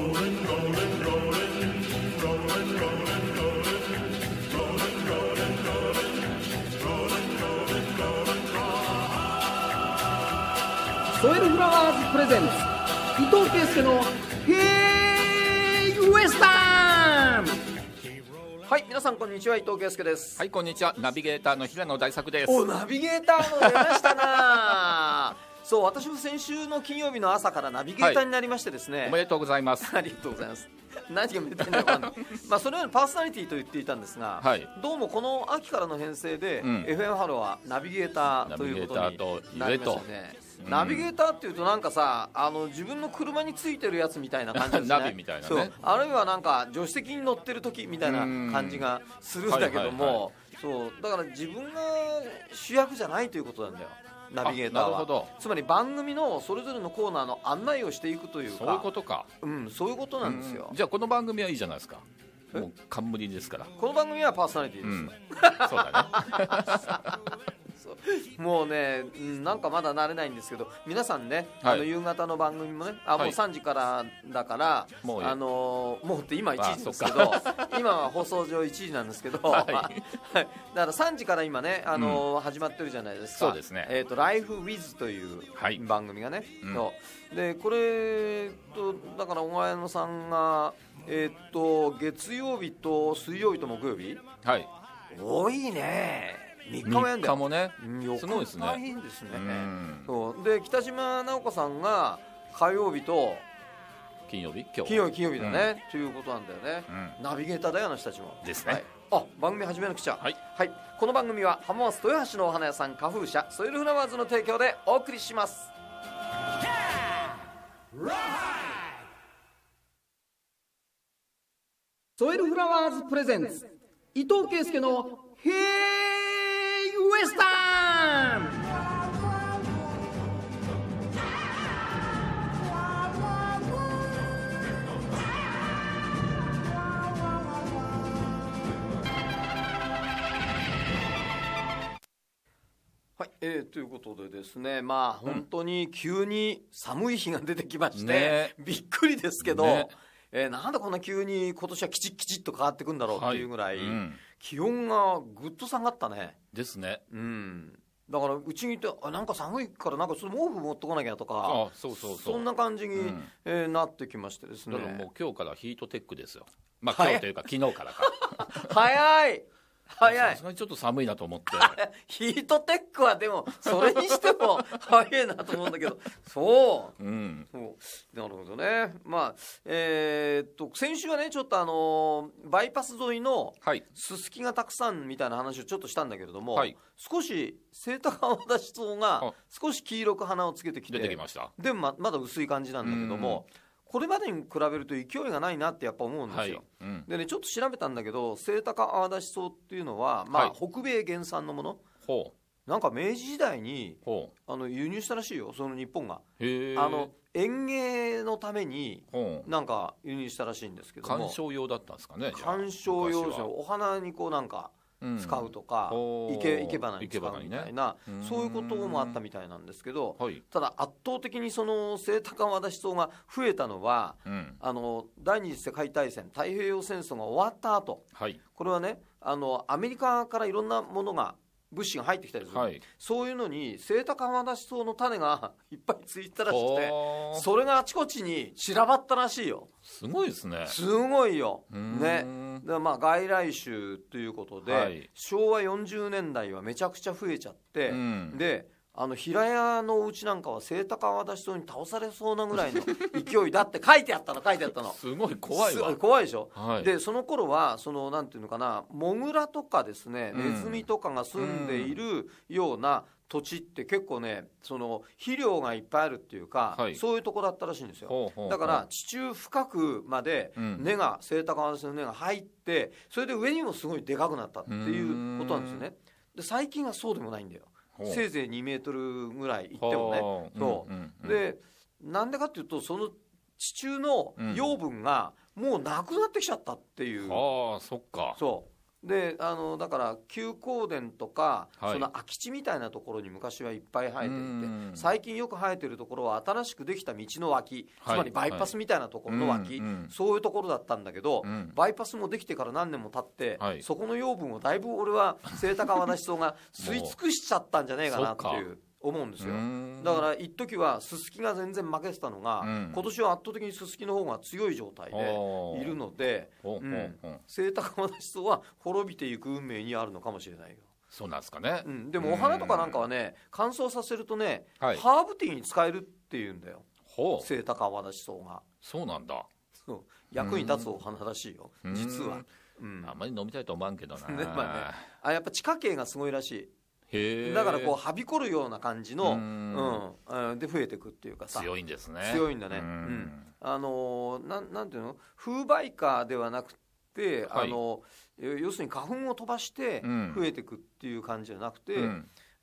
ソエルフラワーズプレゼンツ伊藤圭介の「ヘイウエスタン」はい皆さんこんにちは伊藤圭介ですはいこんにちはナビゲーターの平野大作ですおナビゲーター出ましたなそう私も先週の金曜日の朝からナビゲーターになりましてですね、はい、おめでとうございます ありがとうございます何がめでたいんか まあそのようにパーソナリティと言っていたんですが、はい、どうもこの秋からの編成で、うん、FM ハローはナビゲーターということになりましたねナビゲーターっていうとなんかさあの自分の車についてるやつみたいな感じですね ナビみたいな、ね、あるいはなんか助手席に乗ってる時みたいな感じがするんだけども、そうだから自分が主役じゃないということなんだよナビゲーターはつまり番組のそれぞれのコーナーの案内をしていくというかそういうことかうんそういうことなんですよじゃあこの番組はいいじゃないですかもう冠ですからこの番組はパーソナリティです、うん、そうだね もうね、なんかまだ慣れないんですけど皆さんね、はい、あの夕方の番組もねあもう3時からだから、はい、もうあのもうって今1時ですけど 今は放送上1時なんですけど、はい、だから3時から今ねあの、うん、始まってるじゃないですか「そうですねえーと、とライフウィズという番組がね、うん、でこれとだから小川さんが、えーと月曜日と水曜日と木曜日、はい、多いね3日もやんだよ3日もねすごいですね大変ですね、そうで北島直子さんが火曜日と金曜日今日金曜日金曜日だね、ということなんだよね、ナビゲーターだよあの人たちもですね、はいあ番組始めなくちゃ、はい、はい、この番組は浜松豊橋のお花屋さん花風社ソイルフラワーズの提供でお送りします、ソイルフラワーズプレゼンツ伊藤圭介の「へえエスタンはい、えー、ということでですね、まあ、本当に急に寒い日が出てきまして、ね、びっくりですけど、ねえー、なんでこんな急に今年はきちっきちっと変わっていくんだろうっていうぐらい、はいうん、気温がぐっと下がったね。ですね。うん。だからうちにいてあなんか寒いからなんかその毛布持ってこなきゃとかあそうそうそうそんな感じに、うん、えー、なってきましてですねだからもう今日からヒートテックですよまあ今日というか、昨日からか 早い早いさすがにちょっと寒いなと思って ヒートテックはでもそれにしても 早いなと思うんだけどそう,、うん、そうなるほどねまあえー、っと先週はねちょっとあのバイパス沿いのすすきがたくさんみたいな話をちょっとしたんだけれども、はい、少しセイタカアワダシが少し黄色く花をつけてきて出てきましたでもままだ薄い感じなんだけども、うこれまでに比べると勢いがないなってやっぱ思うんですよ。はいうん、でねちょっと調べたんだけどセイタカアーダシソウっていうのは、まあ、はい、北米原産のもの。ほうなんか明治時代にあの輸入したらしいよその日本があの園芸のためになんか輸入したらしいんですけども観賞用だったんですかね観賞用ですねお花にこうなんか使うとか、うん、いけいけばに使うみたいな、ね、そういうこともあったみたいなんですけど、はい、ただ圧倒的にその清高和田思想が増えたのは、うん、あの第二次世界大戦太平洋戦争が終わった後、はい、これはねあのアメリカからいろんなものが物資が入ってきたりする、はい、そういうのにセイタカハマダシソの種が いっぱいついたらしくてそれがあちこちに散らばったらしいよすごいですねすごいよねでまあ外来種ということで、はい、昭和40年代はめちゃくちゃ増えちゃって、であの平屋のお家なんかはセイタカしワダシソウに倒されそうなぐらいの勢いだって書いてあったの書いてあったのすごい怖いわ怖いでしょ、はい、でその頃はそのなんていうのかなモグラとかですね、ネズミとかが住んでいるような土地って結構ねその肥料がいっぱいあるっていうか、はい、そういうとこだったらしいんですよだから地中深くまで根が、清高セイタカワダシの根が入ってそれで上にもすごいでかくなったっていうことなんですよねで最近はそうでもないんだよせいぜい2メートルぐらい行ってもね。そう、でなんでかっていうとその地中の養分がもうなくなってきちゃったっていう、ああそっかそうであのだから休耕田とか、はい、その空き地みたいなところに昔はいっぱい生えていて最近よく生えてるところは新しくできた道の脇、はい、つまりバイパスみたいなところの脇、はい、そういうところだったんだけど、うん、バイパスもできてから何年も経って、そこの養分をだいぶ俺は清高和田思想が吸い尽くしちゃったんじゃねえかなっていう。思うんですよだから一時はすすきが全然負けてたのが、うん、今年は圧倒的にすすきの方が強い状態でいるので清高和思想は滅びていく運命にあるのかもしれないよ。そうなんですかね、うん、でもお花とかなんかはね乾燥させるとね、はい、ハーブティーに使えるっていうんだよ清高和田思想がそうなんだそう役に立つお花らしいよ実は、うん、あんまり飲みたいと思わんけどな、ねまあね、あやっぱ地下茎がすごいらしいだからこうはびこるような感じの、うんうん、で増えていくっていうかさ強いんですね強いんだね、うん、あのななんていうの風媒花ではなくて、はい、あの要するに花粉を飛ばして増えていくっていう感じじゃなくて、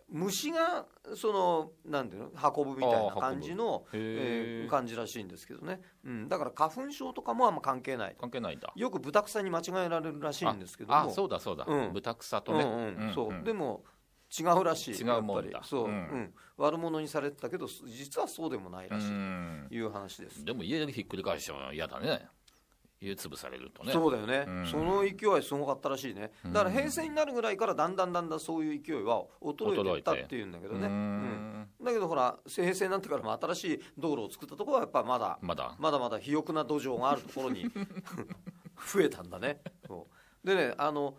虫がそのなんていうの運ぶみたいな感じの、えー、感じらしいんですけどね、うん、だから花粉症とかもあんま関係ない関係ないんだよくブタクサに間違えられるらしいんですけどもあそうだそうだ、うん、ブタクサとね、うんうんうん、そうでも違うらしい違うもんだそう、うん、うん、悪者にされてたけど実はそうでもないらしいという話ですでも家でひっくり返してもは嫌だね家潰されるとねそうだよね、うん、その勢いすごかったらしいねだから平成になるぐらいからだんだんだんだんそういう勢いは衰えていったっていうんだけどね、うん、だけどほら平成になってからも新しい道路を作ったところはやっぱまだまだまだまだ肥沃な土壌があるところに 増えたんだねでねあの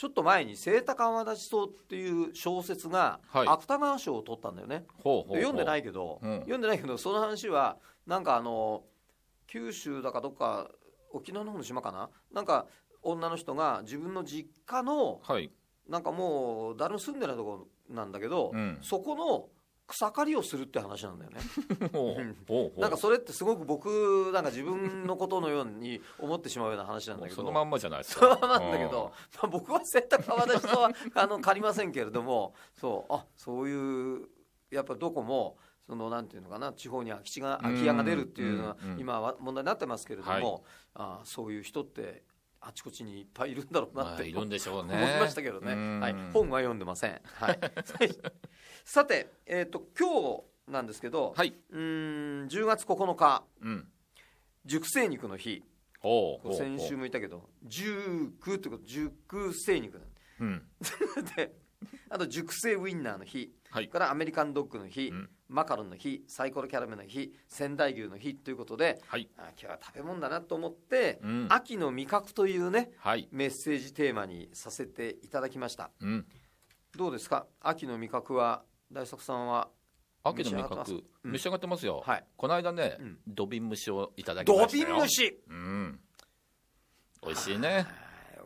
ちょっと前に「清高泡立ちそう」っていう小説が芥川賞を取ったんだよね。ほうほう読んでないけど、うん、読んでないけどその話はなんかあの九州だかどっか沖縄の方の島かななんか女の人が自分の実家の、はい、なんかもう誰も住んでないところなんだけど、うん、そこの草刈りをするって話なんだよね なんかそれってすごく僕なんか自分のことのように思ってしまうような話なんだけどそのまんまじゃないですか そうなんだけど、まあ、僕は洗濯は私は あの借りませんけれどもそうあそういうやっぱどこもそのなんていうのかな地方に空き地が空き家が出るっていうのは今は問題になってますけれども、はい、あそういう人ってあちこちにいっぱいいるんだろうなって、い、るんでしょうね思いましたけどね、はい、本は読んでません、はい、さて、えーと、今日なんですけど、はい、うん10月9日、うん、熟成肉の日先週も言ったけどってこと熟成肉うん、であと熟成ウインナーの日、はい、からアメリカンドッグの日、うんマカロンの日サイコロキャラメルの日仙台牛の日ということで、はい、あ今日は食べ物だなと思って、うん、秋の味覚というね、はい、メッセージテーマにさせていただきました、うん、どうですか秋の味覚は大作さんは秋の味覚召し上がってますよ、うんはい、この間ね、うん、ドビン蒸しをいただきましたドビン蒸し、うん、美味しいね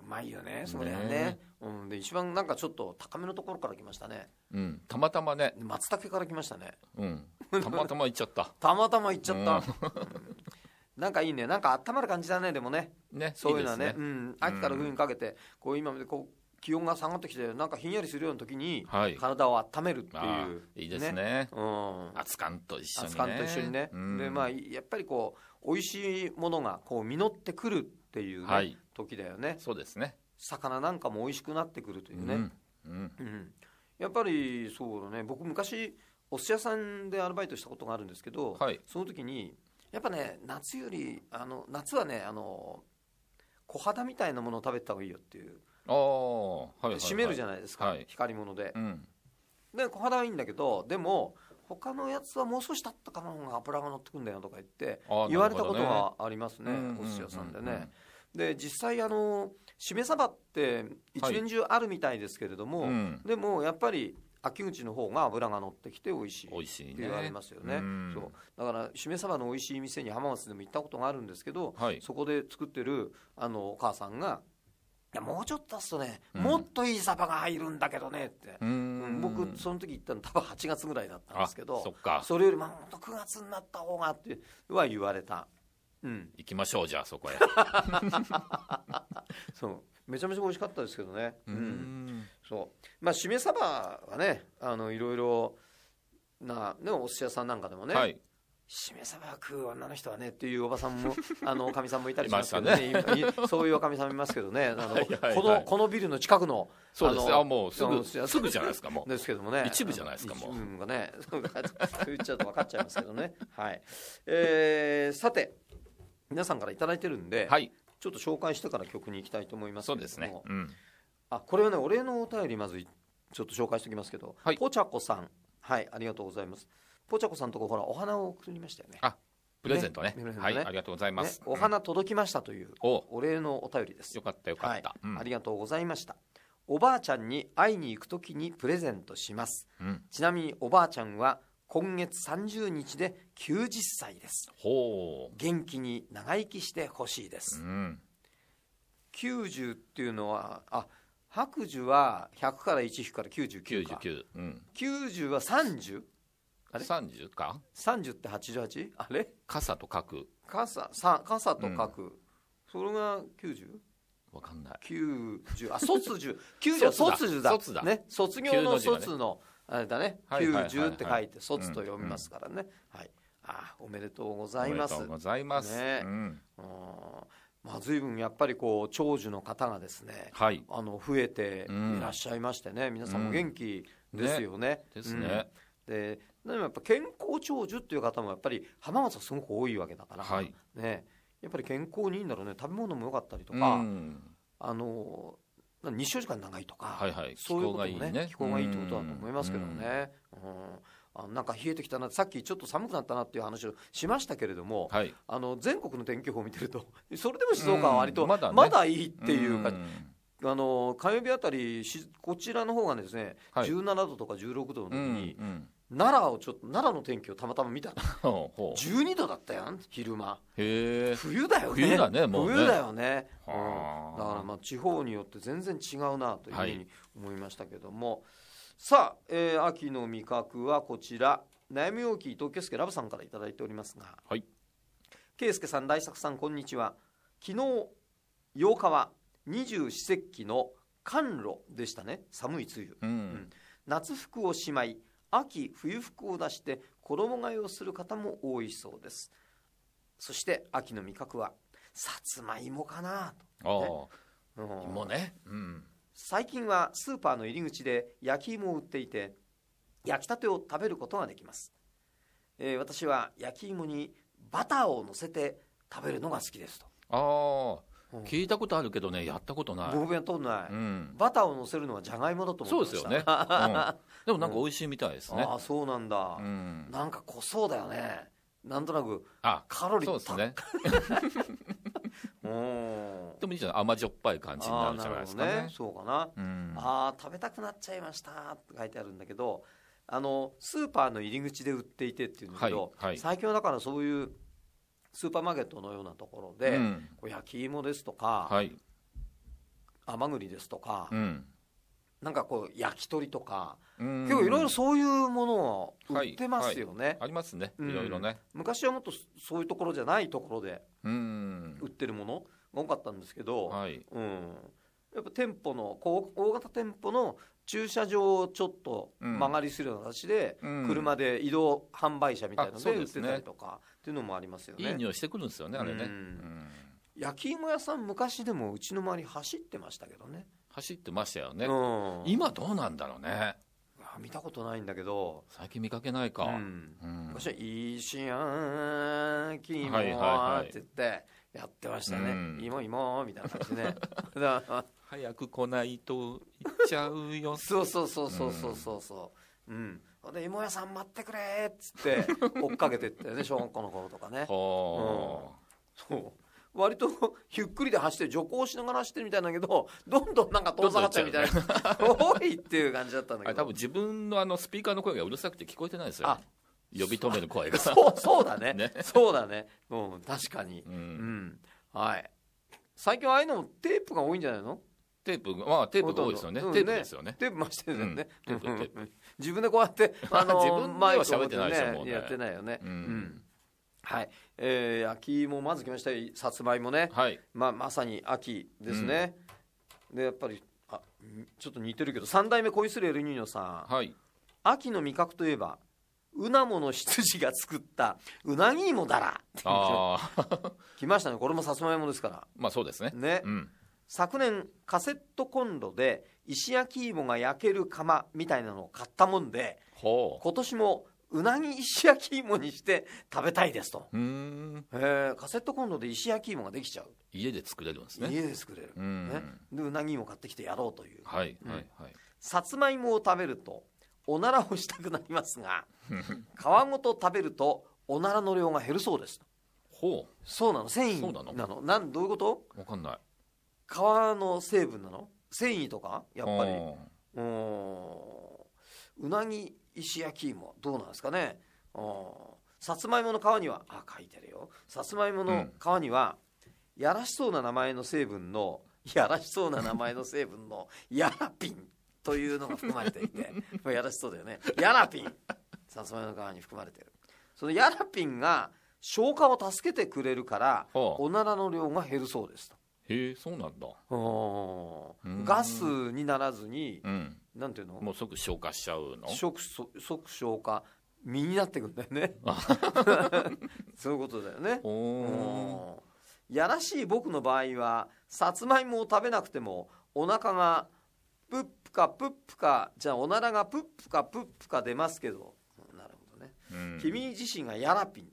うまいよねそれはねうん、で一番なんかちょっと高めのところから来ましたねうん、たまたまね、松茸から来ましたねうん、たまたま行っちゃった。たまたま行っちゃった、うんなんかいいねなんかあったまる感じだねでもねね、そういうのはねうん、秋から冬にかけて、こう今までこう気温が下がってきてなんかひんやりするような時に、体を温めるっていういいですね。うん熱燗と一緒にね。熱燗と一緒にね、うんでまあやっぱりこう美味しいものがこう実ってくるっていうね、はい時だよねそうですね。魚なんかも美味しくなってくるというね、うんうんうん、やっぱりそうだね僕昔お寿司屋さんでアルバイトしたことがあるんですけど、はい、その時にやっぱね夏よりあの夏はねあの小肌みたいなものを食べた方がいいよっていうあ、はいはい、締めるじゃないですか、はい、光り物で、うん、で小肌はいいんだけどでも他のやつはもう少し経ったかの方が油が乗ってくんだよとか言って言われたことがありますね、ね、お寿司屋さんでね、うんうんで実際あのしめ鯖って一年中あるみたいですけれども、はいうん、でもやっぱり秋口の方が脂が乗ってきて美味しいって言われますよね、ね、そうだからしめ鯖の美味しい店に浜松でも行ったことがあるんですけど、はい、そこで作ってるあのお母さんがいやもうちょっと出すとね、うん、もっといいサバが入るんだけどねって、僕その時行ったの多分8月ぐらいだったんですけどそれよりも本当9月になった方がっては言われたうん行きましょうじゃあそこへ そうめちゃめちゃ美味しかったですけどね、ううんそうまあしめ鯖はねあのいろいろな、ね、お寿司屋さんなんかでもね、はいしめ鯖食う女の人はねっていうおばさんも あのおかみさんもいたりしますけどねそういうおかみさんもいますけどねあの、このこのビルの近くのそうですあもうすぐすすぐじゃないですかもうですけどもね一部じゃないですかもう一部がね そう言っちゃうと分かっちゃいますけどねはい、えーさて皆さんから頂いてるんで、はい、ちょっと紹介してから曲に行きたいと思いますそうですね、うん、あこれはねお礼のお便りまずちょっと紹介しておきますけど、はい、ポチャコさんはいありがとうございますポチャコさんとこほらお花を送りましたよねあプレゼントね、ねね、はい、ありがとうございます、ね、お花届きましたというお礼のお便りです、うん、よかったよかった、はいありがとうございましたおばあちゃんに会いに行くときにプレゼントします、うん、ちなみにおばあちゃんは今月30日で90歳ですほう元気に長生きしてほしいです、うん、90っていうのはあ白寿は100から1引くから99か99、うん、90は 30? あれ30か30って 88? あれ傘と書く傘さ傘と書く、うん、それが 90? わかんない90あ卒寿90 は卒寿だ卒だ、ね、卒業の卒のあれだね、はい90って書いて卒と読みますからね、はいあおめでとうございますおめでとうございます。ねうん、んまあ随分やっぱりこう長寿の方がですねはい。あの増えていらっしゃいましてね、皆さんも元気ですよね。ですね。うんででもやっぱ健康長寿っていう方もやっぱり浜松はすごく多いわけだから、はいね、やっぱり健康にいいんだろうね食べ物も良かったりとか、うんあの日照時間長いとか、はいはい、そういうこともね、ね、気候がいいってことだと思いますけどね。うんあなんか冷えてきたなさっきちょっと寒くなったなっていう話をしましたけれども、はい、あの全国の天気予報を見てるとそれでも静岡は割とまだ、ね,、いいっていう感じ、あの火曜日あたりしこちらの方がですね、はい、17度とか16度の時に、うんうん奈良をちょっと奈良の天気をたまたま見た 十12度だったやん昼間冬だよね冬だねもう、ね、冬だよね、うん、だからまあ地方によって全然違うなというふうに思いましたけども、はい、さあ、えー、秋の味覚はこちら悩み大きい伊藤圭介ラブさんから頂いておりますが、はい、圭介さん大作さんこんにちは昨日8日は二十四節気の寒露でしたね寒い梅雨、うんうん、夏服をしまい秋冬服を出して衣替えをする方も多いそうですそして秋の味覚はさつまいもかなと、ね、芋ね、うん、最近はスーパーの入り口で焼き芋を売っていて焼きたてを食べることができます、えー、私は焼き芋にバターをのせて食べるのが好きですとああ聞いたことあるけどねやったことない僕もやったことない、うん、バターをのせるのはじゃがいもだと思ってそうですよね、うん、でもなんか美味しいみたいですね、うん、あそうなんだ、うん、なんか濃そうだよねなんとなくあカロリーそうですね うんでもいいじゃない甘じょっぱい感じになるじゃないですかね、ね、そうかな、うん、ああ食べたくなっちゃいましたって書いてあるんだけどあのスーパーの入り口で売っていてっていうんだけど、はいはい、最近はだからそういうスーパーマーケットのようなところで、うん、こう焼き芋ですとか、はい、甘栗ですとか、うん、なんかこう焼き鳥とか、結構いろいろそういうものを売ってますよね。はいはい、ありますね、いろいろね、うん、昔はもっとそういうところじゃないところで売ってるものが多かったんですけど、うん、やっぱ店舗のこう大型店舗の駐車場をちょっと曲がりするような形で、車で移動販売車みたいなので売ってたりとか、っていうのもありますよねいい匂いしてくるんですよねあれね、焼き芋屋さん昔でもうちの周り走ってましたけどね走ってましたよね、今どうなんだろうね見たことないんだけど最近見かけないか、うんうい昔は「あ焼き芋」って言ってやってましたね「はい芋芋」みたいな感じで 早く来ないと行っちゃうよそうそうそうそうそうそう、うんんで「芋屋さん待ってくれ」っつって追っかけてってね 小学校の頃とかね、うん、そう割とゆっくりで走って徐行しながら走ってるみたいなんだけどどんどんなんか遠ざかっちゃうみたいな多いっていう感じだったんだけど多分自分のあのスピーカーの声がうるさくて聞こえてないですよ、呼び止める声がそうそうだね ね、そうだねうん確かに、うん、うん、はい最近ああいうのもテープが多いんじゃないのテープまあテープが多いですよね、テープですよねテープ増してるよね、うん、テープテープ自分でこうやって あの自分前は喋ってないですね、もうねやってないよね、うん、うん、はい、えー、き芋まず来ましたさつまいもね、はいまあ、まさに秋ですね、うん、でやっぱりあちょっと似てるけど三代目恋するエルニーニョさん、はい、秋の味覚といえばうなもの羊が作ったうなぎ芋だらって 来ましたねこれもさつまいもですからまあそうですねね、うん、昨年カセットコンロで石焼き芋が焼ける釜みたいなのを買ったもんで今年もうなぎ石焼き芋にして食べたいですとへえカセットコンロで石焼き芋ができちゃう家で作れるんですね家で作れるう,、ね、でうなぎ芋買ってきてやろうというはいはいはい、さつまいもを食べるとおならをしたくなりますが 皮ごと食べるとおならの量が減るそうですほうそうなの繊維なのなのなんどういうことわかんない皮の成分なの繊維とかやっぱりうんうなぎ石焼き芋どうなんですかねさつまいもの皮にはあ書いてるよさつまいもの皮には、うん、やらしそうな名前の成分のやらしそうな名前の成分の やらピンというのが含まれていてやらしそうだよねやらピンさつまいもの皮に含まれてるそのやらピンが消化を助けてくれるからおならの量が減るそうですとへえそうなんだガスにならずに、うん、なんていうのもう即消化しちゃうの即即消化身になってくんだよね そういうことだよねやらしい僕の場合はさつまいもを食べなくてもお腹がプップかプップかじゃあおならがプップかプップか出ますけどなるほどね、うん、君自身がやらぴん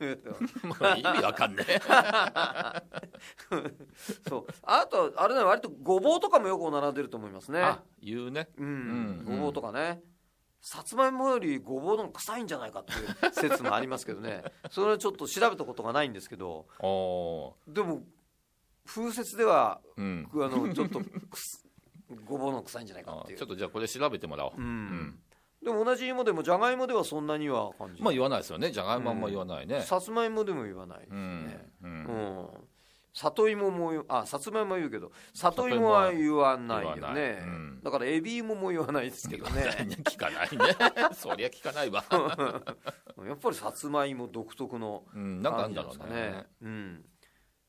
まあ意味わかんねえ そうあとあれね割とごぼうとかもよく並んでると思いますねあ言うねうん、うん、ごぼうとかね、さつまいもよりごぼうの臭いんじゃないかっていう説もありますけどね それはちょっと調べたことがないんですけどでも風説では、うん、あのちょっとごぼうの臭いんじゃないかっていうちょっとじゃあこれ調べてもらおう、うん、うんでも同じ芋でもじゃがいもではそんなには感じまあ言わないですよねじゃがいもあんま言わないね、さつまいもでも言わないですねうん、うん里芋もあさつまいも言うけど里芋は言わないよね、うん、だからエビ芋も言わないですけどね聞かないね そりゃ聞かないわ やっぱりさつまいも独特の、ね、うん、なんかあるんだろうね、うん、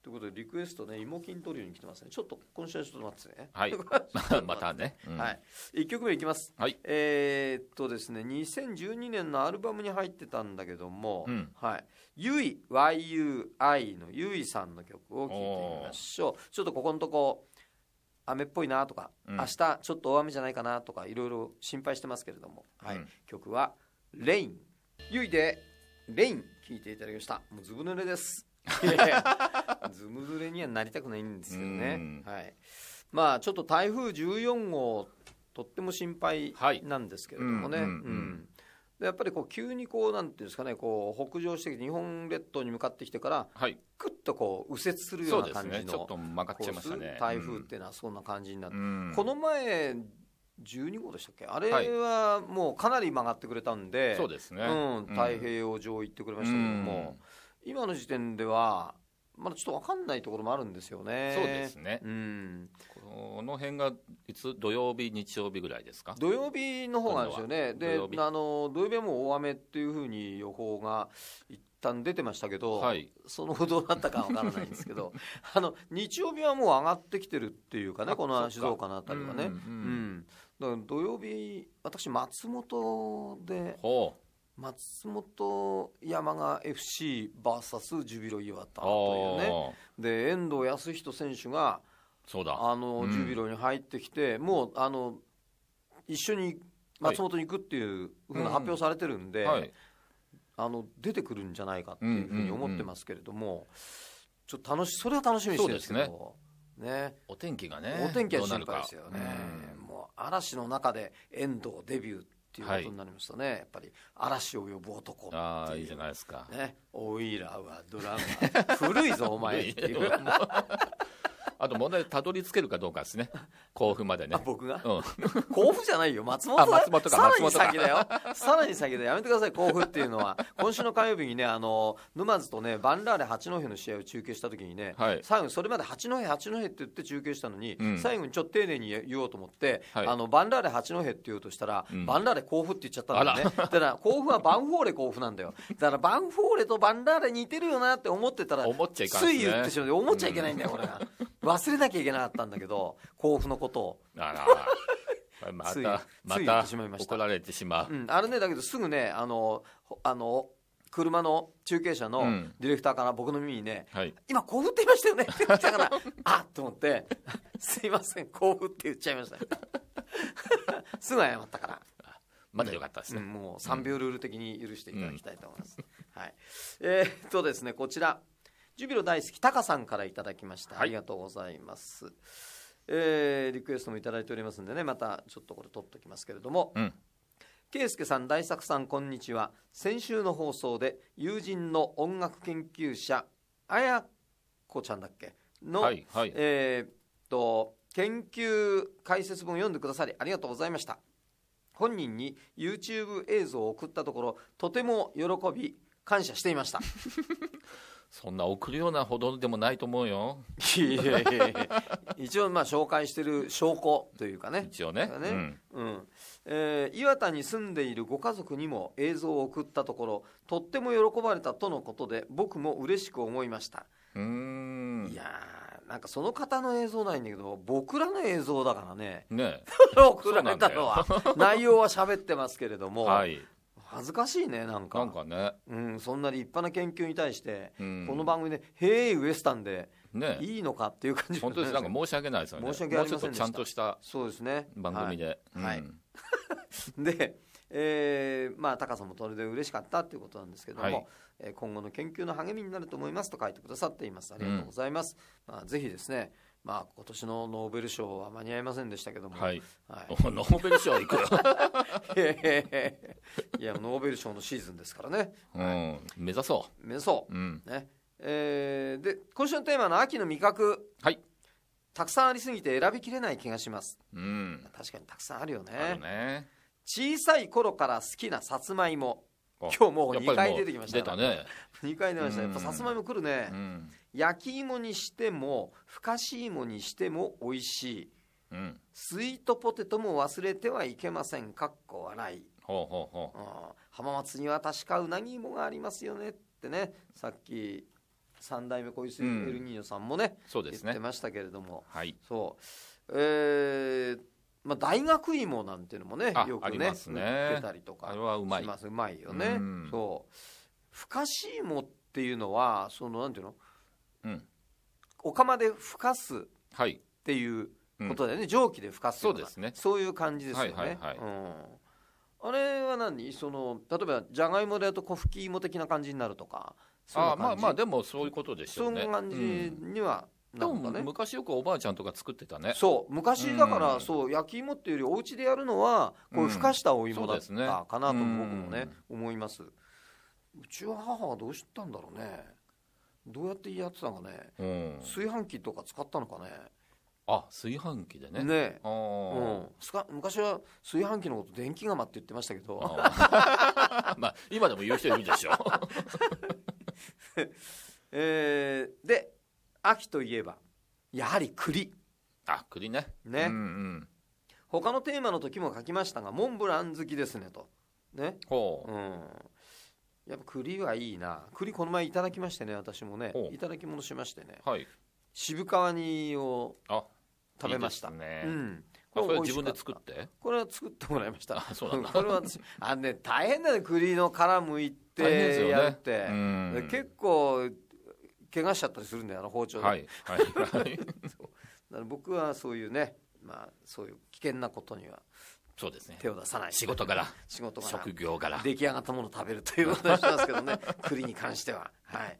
ということでリクエストね芋筋トリオに来てますねちょっと今週はちょっと待ってねはい またね、うん、はい1曲目いきます、はい、えー、っとですね2012年のアルバムに入ってたんだけども、うん、はいゆい YUI のゆいさんの曲を聴いてみましょうちょっとここのとこ雨っぽいなとか、うん、明日ちょっと大雨じゃないかなとかいろいろ心配してますけれども、はい、うん、曲は「レイン」ゆいで「レイン」聴いていただきましたもうずぶ濡れです ズムズレにはなりたくないんですけどね、はい、まあちょっと台風14号とっても心配なんですけれどもね、やっぱりこう急にこうなんていうんですかねこう北上してきて日本列島に向かってきてから、はい、くっとこう右折するような感じの、ね、ちょっとっ台風っていうのはそんな感じになって、うん、この前12号でしたっけあれはもうかなり曲がってくれたんで、そうですね、太平洋上行ってくれましたけども、うん今の時点ではまだちょっと分かんないところもあるんですよね。そうですね、うん、この辺がいつ土曜日、日曜日ぐらいですか土曜日の方なんですよね、で土曜あの土曜日はもう大雨っていうふうに予報が一旦出てましたけど、はい、その後どうなったか分からないんですけど、あの日曜日はもう上がってきてるっていうかね、この静岡のあたりはね。うん、うんうん、土曜日、私、松本で。ほう松本山が FCVS ジュビロ磐田というねで遠藤康仁選手がそうだあの、うん、ジュビロに入ってきてもうあの一緒に松本に行くっていうふうな発表されてるんで、はいうんはい、あの出てくるんじゃないかっていうふうに思ってますけれども、うんうんうん、ちょっと楽しそれは楽しみにしてるんですけどね、ね、お天気がねお天気は心配ですよね、うん、もう嵐の中で遠藤デビューっていうことになりましたね、はい、やっぱり嵐を呼ぶ男ああいいじゃないですか、ね、おいらはドラマ古いぞお前って いう あと問題たどり着けるかどうかですね。甲府までね。僕が、うん、甲府じゃないよ。松本松本か。さらに先だよ。さらに先だよ。やめてください、甲府っていうのは。今週の火曜日にね、あの、沼津とね、バンラーレ八戸の試合を中継した時にね、はい、最後それまで八戸八戸って言って中継したのに、うん、最後にちょっと丁寧に言おうと思って、はい、あの、バンラーレ八戸って言うとしたら、うん、バンラーレ甲府って言っちゃったんだよね。だから、甲府はバンフォーレ甲府なんだよ。だから、バンフォーレとバンラーレ似てるよなって思ってたら、思っちゃいかん、ね、つい言ってしまって、思っちゃいけないんだよ、これが。忘れなきゃいけなかったんだけど 甲府のことを。あらまた、また怒られてしまう、うん、あれね、だけどすぐね、あの、あの、車の中継車のディレクターから僕の耳にね、うんはい、今、甲府って言いましたよねって言ったから、あっと思って、すいません、甲府って言っちゃいました。すぐ謝ったから。まだ良かったですね、うん、もう3秒ルール的に許していただきたいと思います。はい。えー、っとですね、こちら。ジュビロ大好きタカさんからいただきました、はい、ありがとうございます、えー、リクエストも頂いておりますんでねまたちょっとこれ取っときますけれども、うん圭介さん大作さんこんにちは先週の放送で友人の音楽研究者綾子ちゃんだっけの、はいはい、えー、っと研究解説文を読んでくださりありがとうございました本人に YouTube 映像を送ったところとても喜び感謝していました そんな送るようなほどでもないと思うよ。やいやいや一応まあ紹介してる証拠というかね。一応ね。ねうん、うん、えー、岩田に住んでいるご家族にも映像を送ったところ、とっても喜ばれたとのことで僕も嬉しく思いました。うんいやなんかその方の映像ないんだけど僕らの映像だからねね 送られたのは内容は喋ってますけれども、はい、恥ずかしいねなんかなんかね、うん、そんな立派な研究に対して、うん、この番組で「へえウエスタンで」ね、いいのかっていう感じ本当ですなんか申し訳ないですよね申し訳ありませんちゃんとしたそうですね番組ではい、でえー、まあ高さもそれで嬉しかったっていうことなんですけども、はい、え今後の研究の励みになると思いますと書いてくださっていますありがとうございます、うん、まあ、ぜひですねまあ今年のノーベル賞は間に合いませんでしたけども、はい、はい、ノーベル賞く いやノーベル賞のシーズンですからね、はい、目指そう目指そう、うん、ねえー、で今週のテーマの秋の味覚はいたくさんありすぎて選びきれない気がします、うん、確かにたくさんあるよね、ね、小さい頃から好きなさつまいも今日もう2回出てきました出たね2回出ましたやっぱさつまいも来るね、うん、焼き芋にしてもふかし芋にしても美味しい、うん、スイートポテトも忘れてはいけませんかっこ笑いほうほうほう浜松には確かうなぎ芋がありますよねってねさっき三代目小泉エルニーニョさんもね、うん、そうですね言ってましたけれども、はい、そうえー、っまあ、大学芋なんていうのもねよくねね売たりとかあれはうまいうまいよね、うん、そうふかし芋っていうのはそのなんていうの、うん、お釜でふかすっていうことだよね、はいうん、蒸気でふかすそうですねそういう感じですよね、はいはいはい、うん、あれは何その例えばじゃがいもでと小吹き芋的な感じになるとかそあまあまあでもそういうことでしょうねそういう感じにはでも、昔よくおばあちゃんとか作ってたねそう昔だから、うん、そう焼き芋っていうよりお家でやるのはこうふかしたお芋だったかなと僕もね、うん、思いますうちは母はどうしたんだろうねどうやってやってたのかね、うん、炊飯器とか使ったのかねあ炊飯器でねねうん、昔は炊飯器のこと電気釜って言ってましたけど まあ今でも言う人いるでしょ えー、で秋といえばやはり栗あ栗ねね、うんうん、他のテーマの時も書きましたがモンブラン好きですねとねほう、うん、やっぱ栗はいいな栗この前いただきましてね私もねいただき物しましてね、はい、渋皮煮を食べましたね、うん、これ自分で作ってこれは作ってもらいましたあそうなんだこれはあね大変だね栗の殻むいてやって、ね結構怪我しちゃったりするんだよあの包丁で、はいはい 僕はそういうね、まあ、そういう危険なことにはそうですね手を出さない仕事柄仕事柄職業柄出来上がったものを食べるということをしますけどね 栗に関してははい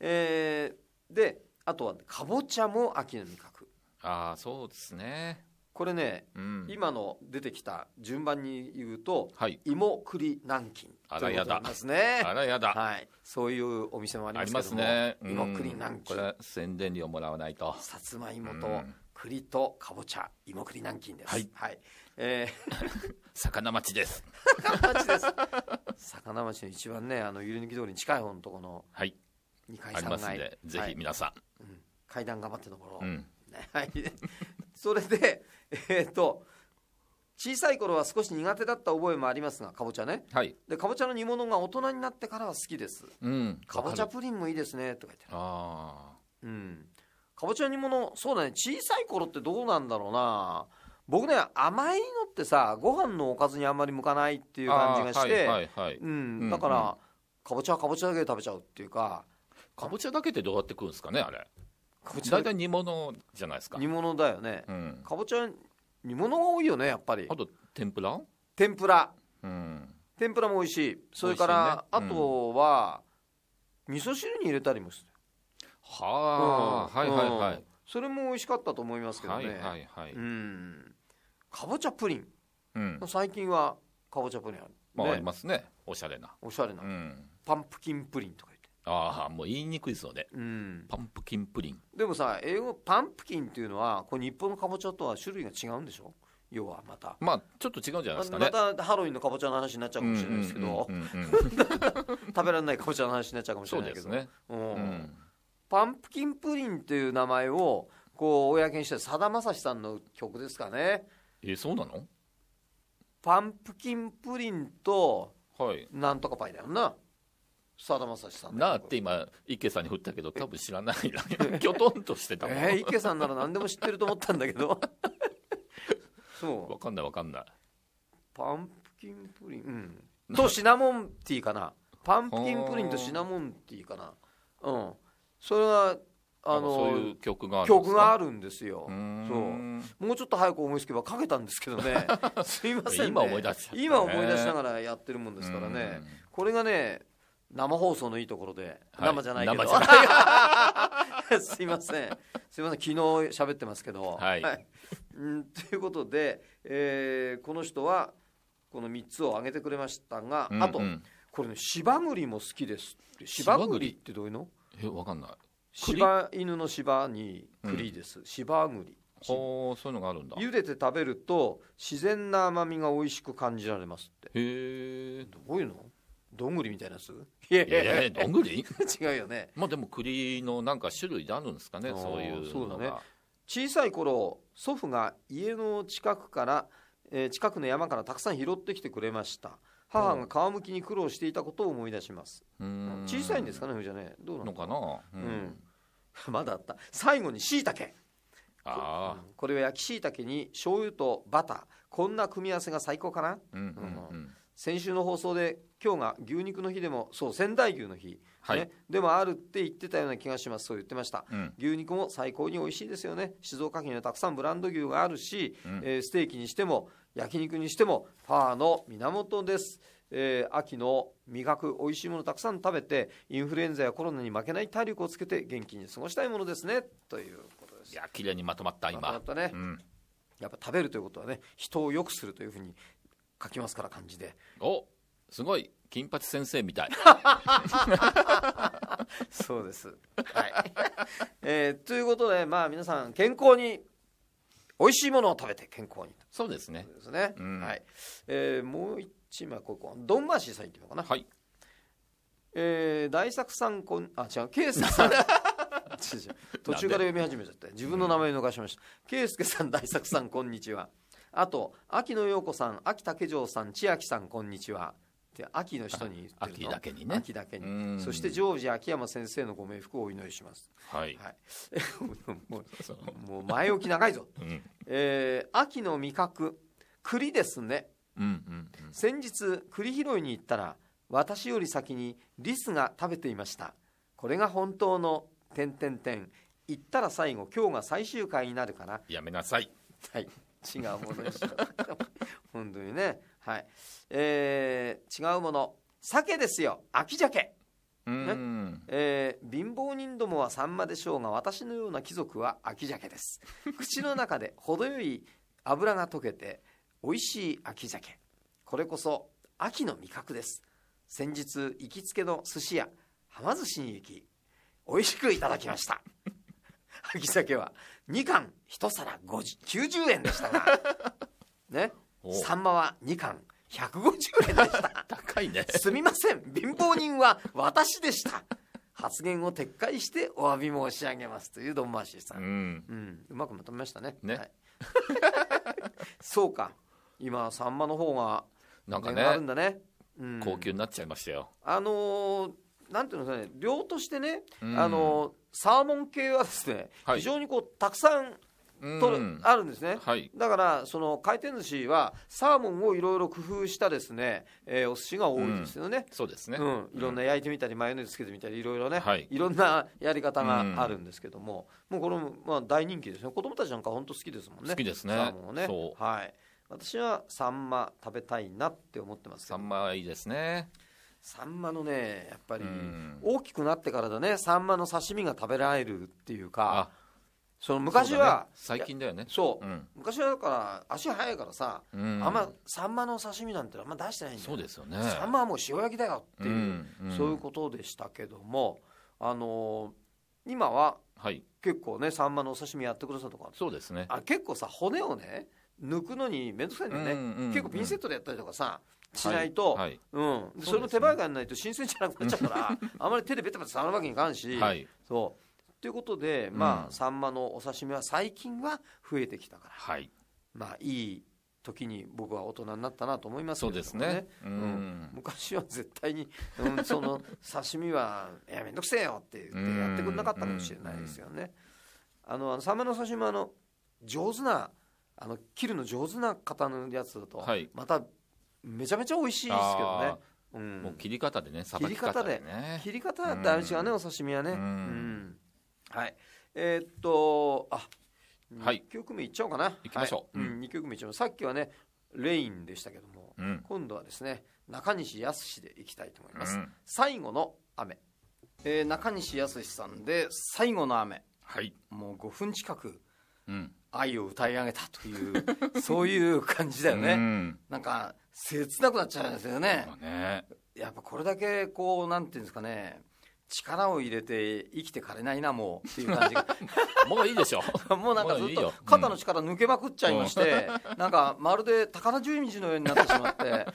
えー、であとはかぼちゃも秋の味覚ああそうですねこれね、うん、今の出てきた順番に言うと、はい、芋栗南京ということなんですねあらやだはい、そういうお店もありますけども、ね、芋栗南京これ宣伝料もらわないとさつまいもと、栗とかぼちゃ芋栗南京です。はい。はい、えー、魚町です。魚町です。魚町の一番ねあのゆる抜き通りに近い方のところのはい。二階三階、はい、ぜひ皆さん、はいうん、階段頑張ってところうんはい、それで、えー、と小さい頃は少し苦手だった覚えもありますがかぼちゃね、はい、でかぼちゃの煮物が大人になってからは好きです、うん、かぼちゃプリンもいいですねとか言ってあ、うん、かぼちゃの煮物そうだね小さい頃ってどうなんだろうな僕ね甘いのってさご飯のおかずにあんまり向かないっていう感じがして、うん、だから、うん、かぼちゃはかぼちゃだけで食べちゃうっていうかかぼちゃだけってどうやって食うんですかねあれぼちゃ大体煮物じゃないですか煮物だよね、うん、かぼちゃ煮物が多いよねやっぱりあと天ぷら天ぷら、うん、天ぷらも美味しいそれから、ねうん、あとは味噌汁に入れたりもするはあ、うん、はいはいはい、それも美味しかったと思いますけどねはいはいはい、うん、かぼちゃプリン、うん、最近はかぼちゃプリンある、まあ、ありますねおしゃれなおしゃれな、パンプキンプリンとかああ、もう言いにくいですよね。うん。パンプキンプリン。でもさ、英語、パンプキンっていうのは、これ日本のかぼちゃとは種類が違うんでしょ要はまた。まあ、ちょっと違うんじゃないですかね。またハロウィンのかぼちゃの話になっちゃうかもしれないですけど、食べられないかぼちゃの話になっちゃうかもしれないけど。ね。うん。パンプキンプリンっていう名前を、こう、公にして、さだまさしさんの曲ですかね。えー、そうなのパンプキンプリンと、はい、なんとかパイだよな。さだまさしさんなあって今池さんに振ったけど多分知らないな きょとんとしてたもん、えー、池さんなら何でも知ってると思ったんだけど そう分かんない分かんないパンプキンプリン、うん、とシナモンティーかなパンプキンプリンとシナモンティーかなうんそれはあのそういう曲がある曲があるんですよそうもうちょっと早く思いつけばかけたんですけどね すいません、ね、今思い出し、ね、今思い出しながらやってるもんですからねこれがね生放送のいいところで、はい、生じゃないけど すいませんすいません昨日喋ってますけど、はい、はい、うんということで、えー、この人はこの3つを挙げてくれましたが、うんうん、あとこれね芝栗も好きです芝栗ってどういうのえわかんない柴犬の芝に栗です、うん、芝栗ほうそういうのがあるんだ茹でて食べると自然な甘みが美味しく感じられますってへえどういうのどんぐりみたいなやついやいやいや、どんぐり違うよね。まあでも栗のなんか種類であるんですかね、そういうそうだね。小さい頃、祖父が家の近くから、えー、近くの山からたくさん拾ってきてくれました。母が皮むきに苦労していたことを思い出します。小さいんですかね、じゃね。どうなのかな。うん。まだあった。最後に椎茸。ああ。これは焼き椎茸に醤油とバター。こんな組み合わせが最高かな。うん、うんうん先週の放送で今日が牛肉の日でもそう仙台牛の日、はい、ね、でもあるって言ってたような気がしますそう言ってました、うん、牛肉も最高に美味しいですよね静岡県にはたくさんブランド牛があるし、うん、えー、ステーキにしても焼肉にしてもパワーの源です、えー、秋の味覚美味しいものたくさん食べてインフルエンザやコロナに負けない体力をつけて元気に過ごしたいものですねということですいや綺麗にまとまった今まとまったね、うんやっぱ食べるということはね人を良くするというふうに書きますから漢字でおすごい金八先生みたい そうです、はいえー、ということでまあ皆さん健康に美味しいものを食べて健康にそうですねですね、うん、はいえー、もう一枚ここドンマーシーさんいってみようかなはいえー、大作さんこんあ違う圭介さん 途中から読み始めちゃって自分の名前逃しました圭介さん大作さんこんにちはあと秋野陽子さん秋竹城さん千秋さんこんにちはっ秋の人に秋だけにね秋だけにそしてジョージ秋山先生のご冥福をお祈りしますはい、はい、もうもう前置き長いぞ、うん、えー、秋の味覚栗ですね、うんうん先日栗拾いに行ったら私より先にリスが食べていましたこれが本当の点々点行ったら最後今日が最終回になるからやめなさいはい違うものにしよう 本当にねはいえー、違うもの鮭ですよ秋鮭ねえー、貧乏人どもはさんまでしょうが私のような貴族は秋鮭です 口の中で程よい油が溶けて美味しい秋鮭これこそ秋の味覚です先日行きつけの寿司屋浜寿司に行き美味しくいただきました萩 酒は2貫1皿90円でしたが ねサンマは2貫150円でした 高いねすみません貧乏人は私でした発言を撤回してお詫び申し上げますというドンマーシーさん、うん、うん、うまくまとめましたね、ねはい、そうか今サンマの方がなんかねあるんだね、うん、高級になっちゃいましたよあのー、なんていうのね量としてね、あのーサーモン系はですね、はい、非常にこうたくさんとあるんですね、はい、だからその回転寿司はサーモンをいろいろ工夫したですね、えー、お寿司が多いですよね、うん、そうですね、うん、いろんな焼いてみたり、マヨネーズつけてみたりいろいろね、はい、いろんなやり方があるんですけども、もうこれもまあ大人気ですね子供たちなんか本当好きですもんね好きですねサーモンをねはい私はサンマ食べたいなって思ってますサンマいいですねサンマのねやっぱり大きくなってからだねサンマの刺身が食べられるっていうかその昔は、ね、最近だよねそう、うん、昔はだから足早いからさ、うん、あんまサンマの刺身なんてあんま出してないんだそうですよねサンマはもう塩焼きだよっていう、うん、そういうことでしたけどもあのー、今は結構ねサンマのお刺身やってくださるとかそうですねあ結構さ骨をね抜くのに面倒くさいんだよね、うんうんうん結構ピンセットでやったりとかさ、しないと、はいはい、うん、それも手早くやらないと新鮮じゃなくなっちゃうから、あまり手でベタベタ触るわけにいかんし、はい、そうということで、まあ、うん、サンマのお刺身は最近は増えてきたから、はい、まあ、いい時に僕は大人になったなと思いますけどね。そうですね。うん、昔は絶対に、うん、その刺身は、いや、めんどくせえよって言ってやってくれなかったかもしれないですよね。あの、サンマの刺身は、あの、上手な、あの切るの上手な方のやつだと、はい、まためちゃめちゃ美味しいですけどね。うん、もう切り方でね、さばき方で、ね、切り方で、切り方ったら違うね、うん、お刺身はね。うん、はい。えー、っと、あ、二2曲目いっちゃおうかな。いきましょう。はい、うん、2曲目いっちゃおう。さっきはね、レインでしたけども、今度はですね、中西康でいきたいと思います。最後の雨。えー、中西康さんで「最後の雨」はい、もう5分近く、うん、愛を歌い上げたという そういう感じだよね、うん、なんか切なくなっちゃうんですよね、ね、やっぱこれだけこうなんていうんですかね力を入れて生きてかれないなもうっていう感じが もういいでしょ もうなんかずっと肩の力抜けまくっちゃいまして、うん、なんかまるで高田純一のようになってしまって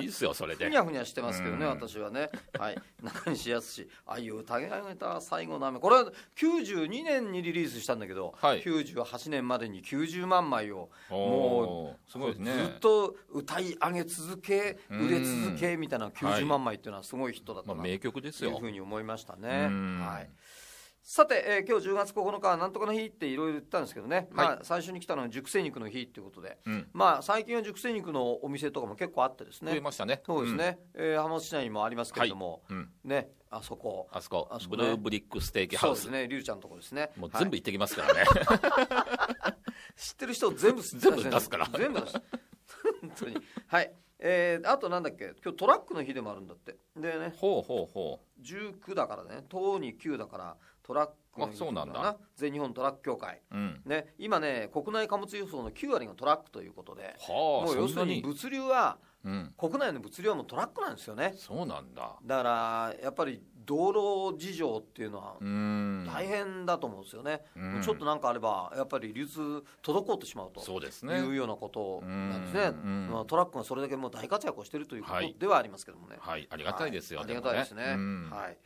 いいっすよそれでふにゃふにゃしてますけどね、私はねはい中西康ああいう歌げ上げた最後の雨これは92年にリリースしたんだけど、はい、98年までに90万枚をもうすごい、ね、ずっと歌い上げ続け売れ続けみたいな90万枚っていうのはすごいヒットだったな、まあ、名曲ですよというふうに思いましたねはいさて、えー、今日10月9日はなんとかの日っていろいろ言ったんですけどね、はい、まあ、最初に来たのは熟成肉の日ということで、うん、まあ、最近は熟成肉のお店とかも結構あってですね、ねそうですね、うん、えー、浜松市内にもありますけれども、はいうん、ね、あそこ、あそこ、そこね、ブルーブリックステーキハウス、そうですね、りゅうちゃんのとこですね、もう全部行ってきますからね、はい、知ってる人全部、全部出すから、全部出す、本当に。はいえー、あとなんだっけ今日トラックの日でもあるんだってでねほうほうほう19だからね「とうに9」だからトラックそうなんだ全日本トラック協会、うん、ね、今ね国内貨物輸送の9割がトラックということで、はあ、もう要するに物流は、うん、国内の物流はもうトラックなんですよねそうなんだだからやっぱり道路事情っていうのは大変だと思うんですよね、うん、ちょっとなんかあれば、やっぱり流通、滞ってしまうとそうです、ね、いうようなことなんですね、まあ、トラックがそれだけもう大活躍をしているということではありますけどもね、はい、はい、ありがたいですよ、はい、ありがたいですね。はい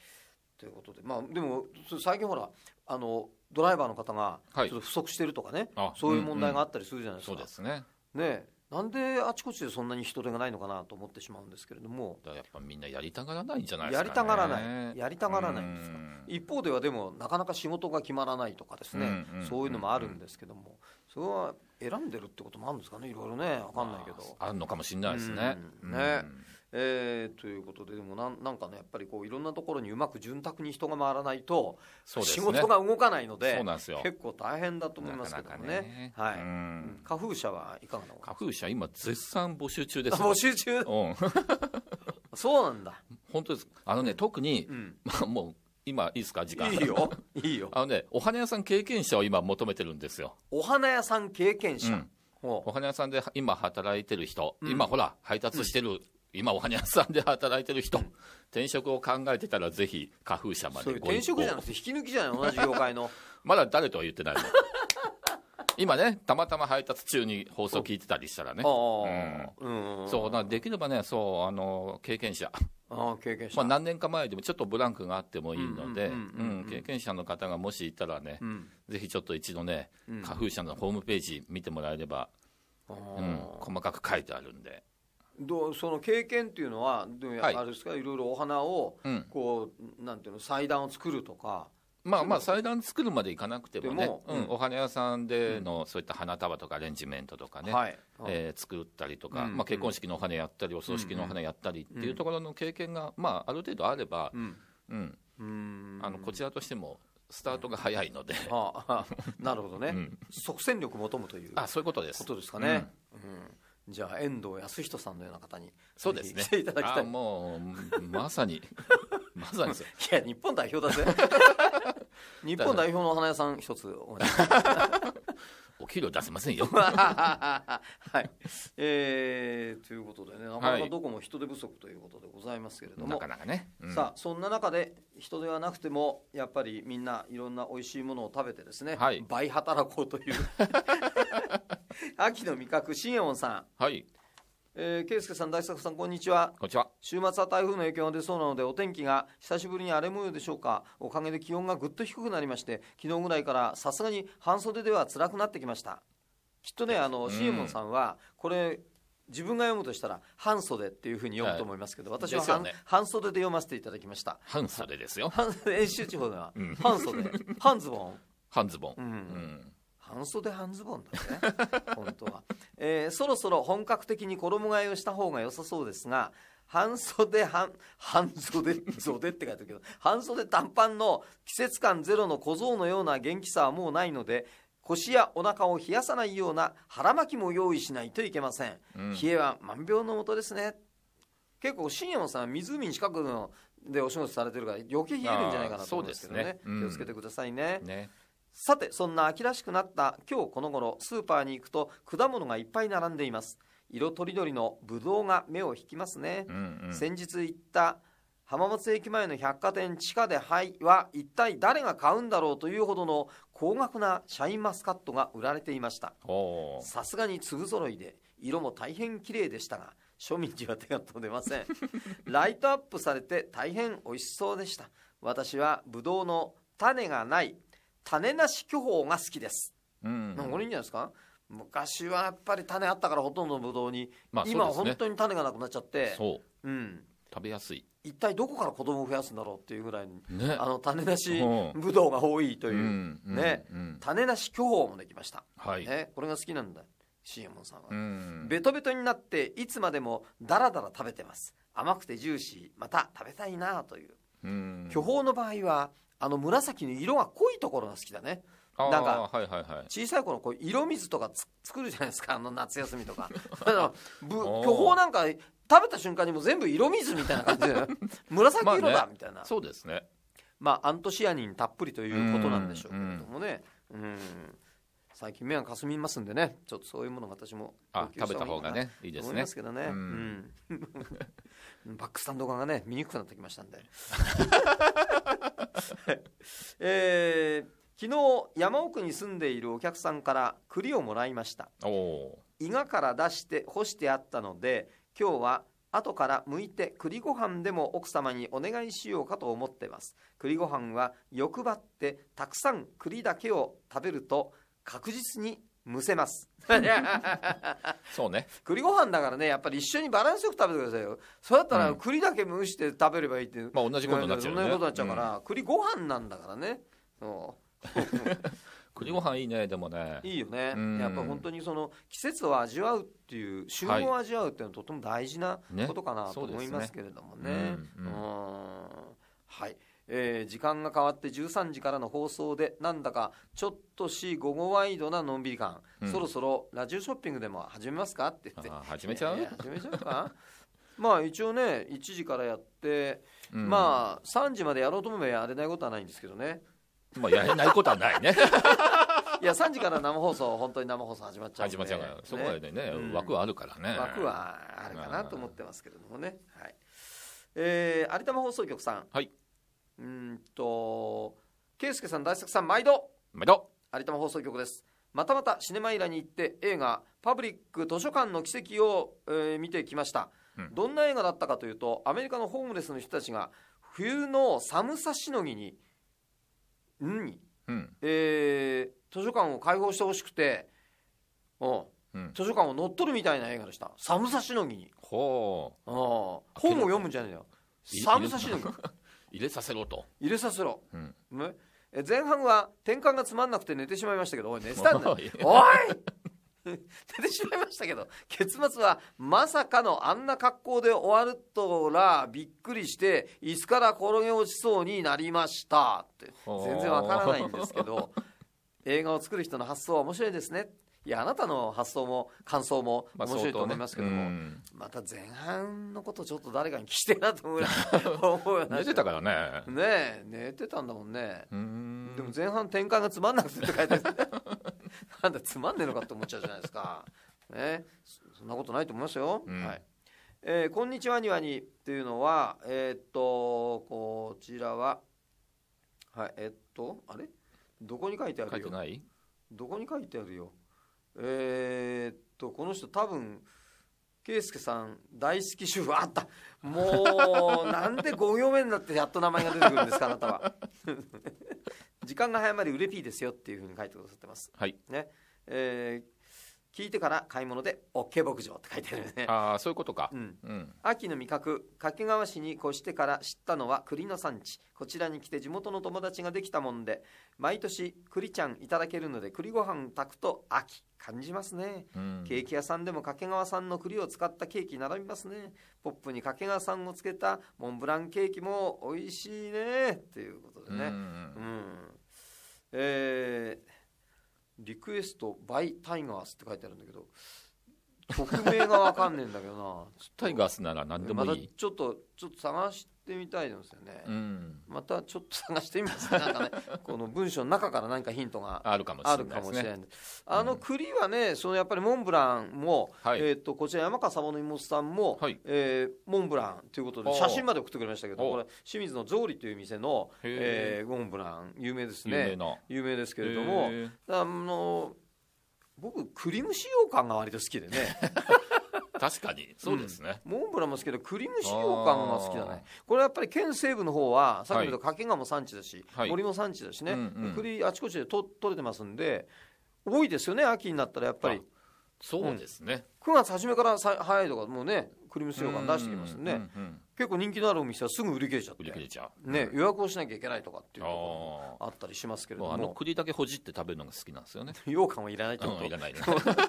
ということで、まあ、でも最近ほらあのドライバーの方がちょっと不足してるとかね、はい、そういう問題があったりするじゃないですか。うんうん、そうですねねなんであちこちでそんなに人手がないのかなと思ってしまうんですけれども、やっぱみんなやりたがらないんじゃないですか、ね、やりたがらない、やりたがらないんですか、一方ではでも、なかなか仕事が決まらないとかですね、そういうのもあるんですけども、それは選んでるってこともあるんですかね、いろいろね、分かんないけど、まあ、あるのかもしれないですね。ね、うんえー、ということででもなんなんかねやっぱりこういろんなところにうまく潤沢に人が回らないと、ね、仕事が動かないので結構大変だと思いますけどね、はい、花風社はいかがなの花風社今絶賛募集中です募集中、うん、そうなんだ本当ですあのね特に、うん、まあもう今いいですか時間いいよいいよ あのねお花屋さん経験者を今求めてるんですよお花屋さん経験者、うんお花屋さんで今働いてる人、うん、今ほら配達してる今おはにゃさんで働いてる人、転職を考えてたらぜひ花風社までご転職じゃなくて引き抜きじゃない同じ業界の まだ誰とは言ってない 今ねたまたま配達中に放送聞いてたりしたらね、うん、うん、そうできればねそうあの経験者あ経験者、まあ、何年か前でもちょっとブランクがあってもいいので経験者の方がもしいたらね、うん、ぜひちょっと一度ね、うん、花風社のホームページ見てもらえれば、うん、細かく書いてあるんで。どその経験っていうのはどうや、い、あれですかいろいろお花をこう、うん、なんていうの祭壇を作るとか。まあまあ祭壇作るまでいかなくてもね、もうん、お花屋さんでのそういった花束とかアレンジメントとかね、うん、えー、作ったりとか、うん、まあ、結婚式のお花やったりお葬式のお花やったりっていうところの経験が、まあ、ある程度あれば、うんあのこちらとしてもスタートが早いので、ああ、なるほどね、即戦力求むというあそういうことですことですかね、うんじゃあ遠藤康人さんのような方にそうですねていただきたいもうまさに まさにいや日本代表だぜ 日本代表の花屋さん一つお お給料出せませんよはい、えー、ということでねなかなかどこも人手不足ということでございますけれども、なかなかね、うん、さあそんな中で人手はなくてもやっぱりみんないろんな美味しいものを食べてですね、はい、倍働こうという 秋の味覚新右衛門さんはいえー、圭介さん大作さんこんにちはこんにちは週末は台風の影響が出そうなのでお天気が久しぶりに荒れ模様でしょうかおかげで気温がぐっと低くなりまして昨日ぐらいからさすがに半袖では辛くなってきましたきっとねあの、うん、さんはこれ自分が読むとしたら半袖っていうふうに読むと思いますけど、私は半ね、半袖で読ませていただきました半袖ですよ演習地方では、うん、半袖半ズボン 半ズボン、うん、うん半袖半ズボンだね本当は、えー、そろそろ本格的に衣替えをした方が良さそうですが半袖半 半袖袖って書いてるけど 半袖短パンの季節感ゼロの小僧のような元気さはもうないので腰やお腹を冷やさないような腹巻きも用意しないといけません、うん、冷えは万病のもとですね結構新山さん湖に近くのでお仕事されてるから余計冷えるんじゃないかなと思うんですけどね、ねうん、気をつけてくださいねねさてそんな秋らしくなった今日この頃スーパーに行くと果物がいっぱい並んでいます色とりどりのぶどうが目を引きますね、うんうん、先日行った浜松駅前の百貨店地下で灰は一体誰が買うんだろうというほどの高額なシャインマスカットが売られていましたさすがに粒ぞろいで色も大変綺麗でしたが庶民には手が取れません ライトアップされて大変美味しそうでした私はぶどうの種がない種なし巨峰が好きです。うん、うん、これいいんじゃないですか昔はやっぱり種あったからほとんどのブドウに、まあね、今本当に種がなくなっちゃってそう、うん、食べやすい一体どこから子供を増やすんだろうっていうぐらいね、あの種なしブドウが多いという、うん、ね、うん、種なし巨峰もできました、はいね、これが好きなんだシエモンさんは、うん、ベトベトになっていつまでもダラダラ食べてます甘くてジューシーまた食べたいなという、うん、巨峰の場合はあの紫の色が濃いところが好きだねなんか、小さい頃こう色水とか作るじゃないですかあの夏休みとか 巨峰なんか食べた瞬間にも全部色水みたいな感じで 紫色だ、ね、みたいな、そうですねまあアントシアニンたっぷりということなんでしょうけれどもねうん最近目がかすみますんでねちょっとそういうもの私もあ食べた方がねいいですね思いますけどね、うん、バックスタンド側がね見にくくなってきましたんで、えー、昨日山奥に住んでいるお客さんから栗をもらいました胃がから出して干してあったので今日は後から剥いて栗ご飯でも奥様にお願いしようかと思ってます栗ご飯は欲張ってたくさん栗だけを食べると確実にむせますそうね 栗ご飯だからねやっぱり一緒にバランスよく食べてくださいよそうだったら栗だけ蒸して食べればいいって、いうん、まあ同じことになっちゃう、ね、同じことになっちゃうから、うん、栗ご飯なんだからねそう 栗ご飯いいねでもねいいよね、うん、やっぱ本当にその季節を味わうっていう旬を味わうっていうのはとても大事なことかなと思いますけれどもね,、はい、ねうん、はいえー、時間が変わって13時からの放送でなんだかちょっとし午後ワイドなのんびり感、うん、そろそろラジオショッピングでも始めますかって言って始めちゃう、えー、始めちゃうか まあ一応ね1時からやって、うん、まあ3時までやろうと思えばやれないことはないんですけどねまあやれないことはないね いや3時から生放送本当に生放送始まっちゃう始まっちゃうからそこまでね、ねうん、枠はあるからね枠はあるかなと思ってますけどもね、はいえー、有田放送局さん、はい、うんと圭介さん大作さん毎度毎度有玉放送局ですまたまたシネマイラに行って映画「パブリック図書館の奇跡を」えー、見てきました、うん、どんな映画だったかというとアメリカのホームレスの人たちが冬の寒さしのぎにうん、えー、図書館を開放してほしくてうん、図書館を乗っ取るみたいな映画でした寒さしのぎにほう本を読むんじゃないよ寒さしのぎ入れさせろと入れさせろ、うんね、え前半は転換がつまんなくて寝てしまいましたけど おい寝てたんだおい出 てしまいましたけど結末はまさかのあんな格好で終わるとらびっくりして椅子から転げ落ちそうになりましたって全然わからないんですけど 映画を作る人の発想は面白いですねいやあなたの発想も感想も面白いと思いますけども、まあね、また前半のことちょっと誰かに聞きたいなと思う 寝てたからねね寝てたんだもんねでも前半転換がつまんなくてって書いてあなんだつまんねえのかって思っちゃうじゃないですかねそんなことないと思いますよ、うん、はいえー、こんにちはにわにっていうのは、えー、っと、こちらは、はい、えー、っと、あれどこに書いてあるよどこに書いてあるよえー、っとこの人多分圭介さん大好き主婦あったもう なんで5行目になってやっと名前が出てくるんですかあなたは 時間が早まりうれぴーですよっていうふうに書いてくださってますはいねえー聞いてから買い物で OK 牧場って書いてあるねああそういうことか、うんうん、秋の味覚掛川市に越してから知ったのは栗の産地こちらに来て地元の友達ができたもんで毎年栗ちゃんいただけるので栗ご飯炊くと秋感じますね、うん、ケーキ屋さんでも掛川産の栗を使ったケーキ並びますねポップに掛川産をつけたモンブランケーキも美味しいねということでねうん、えーリクエストバイタイガースって書いてあるんだけど曲名がわかんねえんだけどなタイガースなら何でもいい、ま、ちょっとちょっと探してってみたいですよね、うん、またちょっと探してみますなんかね この文章の中から何かヒントがあるかもしれないあの栗はねそのやっぱりモンブランも、はい、えーと、こちら山川様の妹さんも、はい、えー、モンブランということで写真まで送ってくれましたけどこれ清水の草履という店の、えー、モンブラン有名ですね有名ですけれどもあの僕栗蒸しかんが割と好きでね 確かにそうですね、うん、モンブランも好きだけど栗蒸し羊羹が好きだねこれやっぱり県西部の方はさっき言った掛川も産地だし、はい、森も産地だしね、うんうん、栗あちこちでと取れてますんで多いですよね秋になったらやっぱりそうですね、うん、9月初めからさ早いとかもうね栗蒸し羊羹出してきますね、うんうんうんうん結構人気のあるお店はすぐ売り切れちゃって売り切れちゃう、ね、予約をしなきゃいけないとかっていうのがあったりしますけれどもあの栗だけほじって食べるのが好きなんですよね羊羹はいらないってこと、うん、いらない、ね、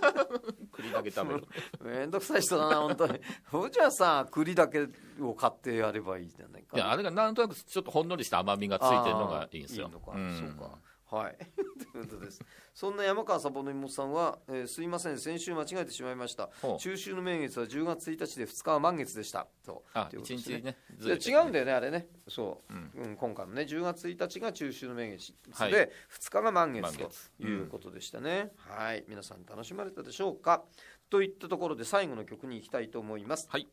栗だけ食べる面倒くさい人だな本当にほ じゃあさ栗だけを買ってやればいいじゃないか、ね、いやあれがなんとなくちょっとほんのりした甘みがついてるのがいいんですよいいのか、うん、そうかはいということですそんな山川サボの妹さんは、えー、すいません先週間違えてしまいました中秋の名月は10月1日で2日は満月でしたとあという一で日ね違うんだよねあれねそう、うんうん今回のね10月1日が中秋の名月で、はい2日が満月ということでしたね、はい皆さん楽しまれたでしょうかといったところで最後の曲に行きたいと思います、はい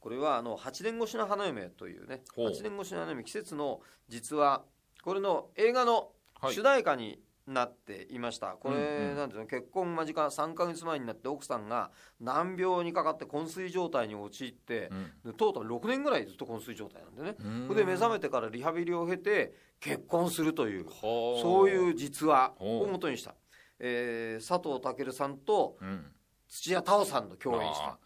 これはあの8年越しの花嫁というね8年越しの花嫁季節の実はこれの映画の主題歌になっていました、はい、これなんいうの結婚間近3か月前になって奥さんが難病にかかって昏睡状態に陥って、うん、とうとう6年ぐらいずっと昏睡状態なんでねそれで目覚めてからリハビリを経て結婚するというそういう実話をもとにした、えー、佐藤健さんと土屋太鳳さんの共演した。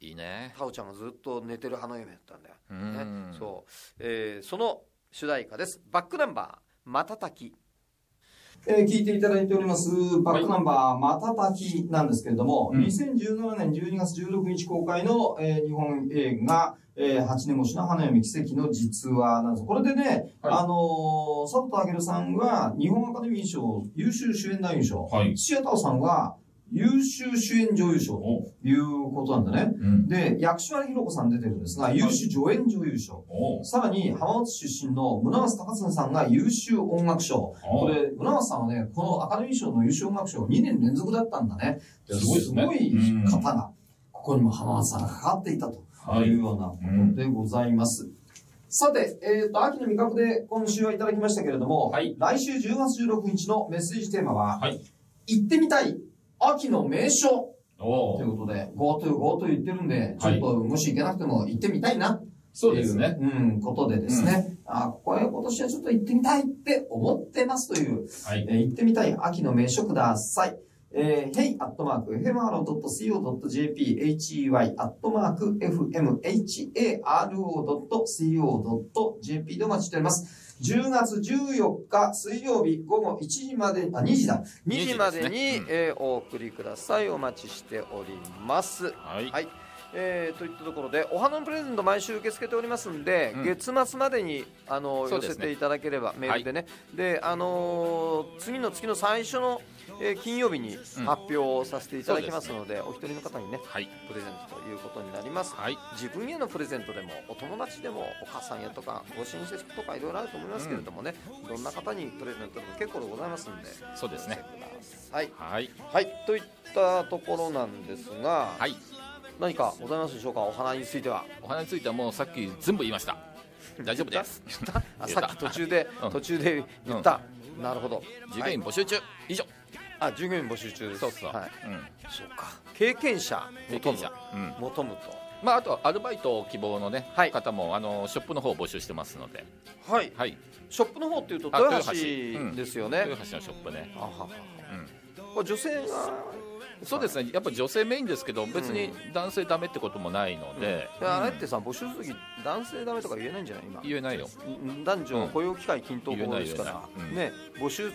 いいね太鳳ちゃんがずっと寝てる花嫁だったんだよ、ね、そう、えー、その主題歌ですバックナンバー瞬きえー、聞いていただいております、バックナンバー、またたきなんですけれども、はい、2017年12月16日公開の、えー、日本映画、えー、八年越しの花嫁奇跡の実話なんです。これでね、はい、あのー、佐藤健さんは日本アカデミー賞優秀主演男優賞、はい、土屋太鳳さんは優秀主演女優賞ということなんだね。うん、で、薬師丸ひろ子さん出てるんですが、優秀助演女優賞。さらに、浜松出身の村松隆嗣さんが優秀音楽賞。これ、村松さんはね、このアカデミー賞の優秀音楽賞2年連続だったんだね。すごい、すごい方が、ここにも浜松さんが関わっていたというようなことでございます。はいうんさて、えっ、ー、と、秋の味覚で今週はいただきましたけれども、はい、来週10月16日のメッセージテーマは、はい、行ってみたい秋の名所ということで、GoTo、GoTo 言ってるんで、ちょっともし行けなくても行ってみたいな。そうですね。うん、ことでですね、うん、あ、ここへ今年はちょっと行ってみたいって思ってますという、はい、え行ってみたい秋の名所ください。えー、hey.fmharo.co.jp、hey.fmharo.co.jp でお待ちしております。10月14日水曜日午後1時まで、あ、2時だ。2時までに、ね、えー、お送りください。お待ちしております。はい、はいえー、といったところでお花のプレゼント毎週受け付けておりますんで、うん、月末までにあの、寄せていただければメールでね、はい、であの次の月の最初のえー、金曜日に発表させていただきますのでうんでね、お一人の方にね、はい、プレゼントということになります、はい、自分へのプレゼントでもお友達でもお母さんやとかご親戚とかいろいろあると思いますけれどもね、うん、どんな方にプレゼントでも結構でございますんでそうですねはい、はい、はい、といったところなんですが、はい、何かございますでしょうかお花についてはお花についてはもうさっき全部言いました 大丈夫です言ったさっき途中で、うん、途中で言った、なるほど事務員募集中、以上あ従業員募集中ですそうそう、はいうん、そうか経験者経験者うん、求む,、とまあ、あとアルバイト希望の、ねはい方もあのショップの方を募集してますので、はい、はい、ショップの方っていうとあ豊橋うんですよね、豊橋のショップね、あははこれ女性がそうですねやっぱ女性メインですけど別に男性ダメってこともないので、いやあれってさ募集する時男性ダメとか言えないんじゃない今言えないよ男女雇用機会均等法ですから、言えないよねね募集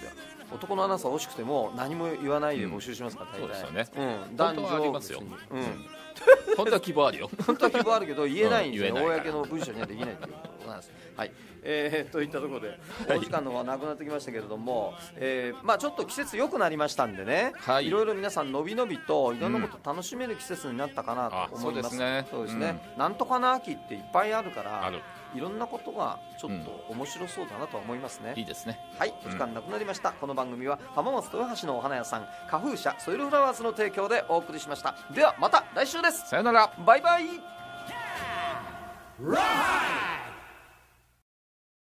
男のアナウンサー欲しくても何も言わないで募集しますから、うん、大体そうですよね、うん、男女ありますよ、うん、本当は希望あるよ 本当は希望あるけど言えないんですよ、ね、公の文書にはできないということなんです、はいえー、といったところでお時間の方はなくなってきましたけれども、はい、えー、まあ、ちょっと季節良くなりましたんでね、はい、いろいろ皆さんのびのびといろんなこと楽しめる季節になったかなと思います、うん、そうですねそうですね、うん、なんとかな秋っていっぱいあるからあるいろんなことがちょっと面白そうだなと思いますね、うん、いいですねはいお時間なくなりました、うん、この番組は浜松豊橋のお花屋さん花風社ソイルフラワーズの提供でお送りしましたではまた来週ですさよならバイバイ